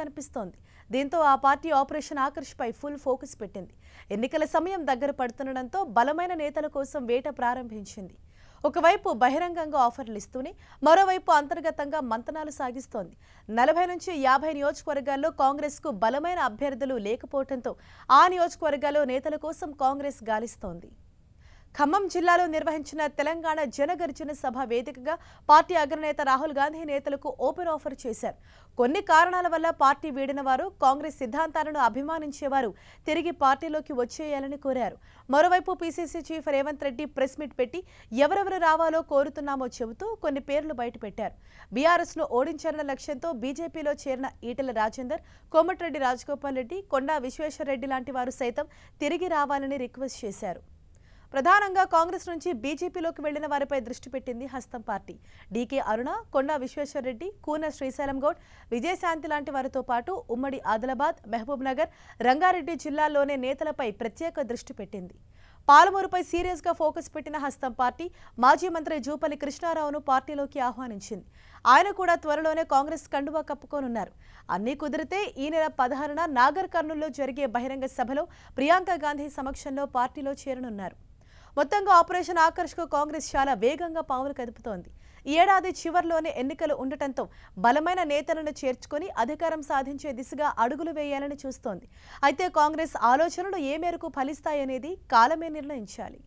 కనిపిస్తోంది దీంతో ఆ పార్టీ ఆపరేషన్ ఆకర్షిపై ఫుల్ ఫోకస్ పెట్టింది ఎన్నికల సమయం దగ్గర పడుతుండటంతో బలమైన నేతల కోసం వేట ప్రారంభించింది ఒకవైపు బహిరంగంగా ఆఫర్లు ఇస్తూనే మరోవైపు అంతర్గతంగా మంతనాలు సాగిస్తోంది నలభై నుంచి యాభై నియోజకవర్గాల్లో కాంగ్రెస్కు బలమైన అభ్యర్థులు లేకపోవడంతో ఆ నియోజకవర్గాల్లో నేతల కోసం కాంగ్రెస్ గాలిస్తోంది ఖమ్మం జిల్లాలో నిర్వహించిన తెలంగాణ జనగర్జన సభ వేదికగా పార్టీ అగ్రనేత రాహుల్ గాంధీ నేతలకు ఓపెన్ ఆఫర్ చేశారు కొన్ని కారణాల వల్ల పార్టీ వీడిన వారు కాంగ్రెస్ సిద్ధాంతాలను అభిమానించేవారు తిరిగి పార్టీలోకి వచ్చేయాలని కోరారు మరోవైపు PCC chief Revanth Reddy press meet పెట్టి ఎవరెవరు రావాలో కోరుతున్నామో చెబుతూ కొన్ని పేర్లు బయటపెట్టారు ను ఓడించాలన్న లక్ష్యంతో బీజేపీలో చేరిన ఈటెల రాజేందర్ కోమటిరెడ్డి రాజగోపాల్ రెడ్డి కొండా విశ్వేశ్వరరెడ్డి లాంటి వారు సైతం తిరిగి రావాలని రిక్వెస్ట్ చేశారు ప్రధానంగా కాంగ్రెస్ నుంచి బీజేపీలోకి వెళ్లిన వారిపై దృష్టి పెట్టింది హస్తం పార్టీ డీకే అరుణ కొండా విశ్వేశ్వరరెడ్డి కూన శ్రీశైలం గౌడ్ విజయశాంతి లాంటి వారితో పాటు ఉమ్మడి ఆదిలాబాద్ మహబూబ్ నగర్ రంగారెడ్డి జిల్లాల్లోనే నేతలపై ప్రత్యేక దృష్టి పెట్టింది పాలమూరుపై సీరియస్గా ఫోకస్ పెట్టిన హస్తం పార్టీ మాజీ మంత్రి జూపల్లి కృష్ణారావును పార్టీలోకి ఆహ్వానించింది ఆయన కూడా త్వరలోనే కాంగ్రెస్ కండువా కప్పుకోనున్నారు అన్నీ కుదిరితే ఈ నెల పదహారున నాగర్ కర్నూల్లో జరిగే బహిరంగ సభలో ప్రియాంక గాంధీ సమక్షంలో పార్టీలో చేరనున్నారు మొత్తంగా ఆపరేషన్ ఆకర్షకు కాంగ్రెస్ చాలా వేగంగా పావులు కదుపుతోంది ఈ ఏడాది చివరిలోనే ఎన్నికలు ఉండటంతో బలమైన నేతలను చేర్చుకొని అధికారం సాధించే దిశగా అడుగులు వేయాలని చూస్తోంది అయితే కాంగ్రెస్ ఆలోచనలు ఏ మేరకు ఫలిస్తాయనేది కాలమే నిర్ణయించాలి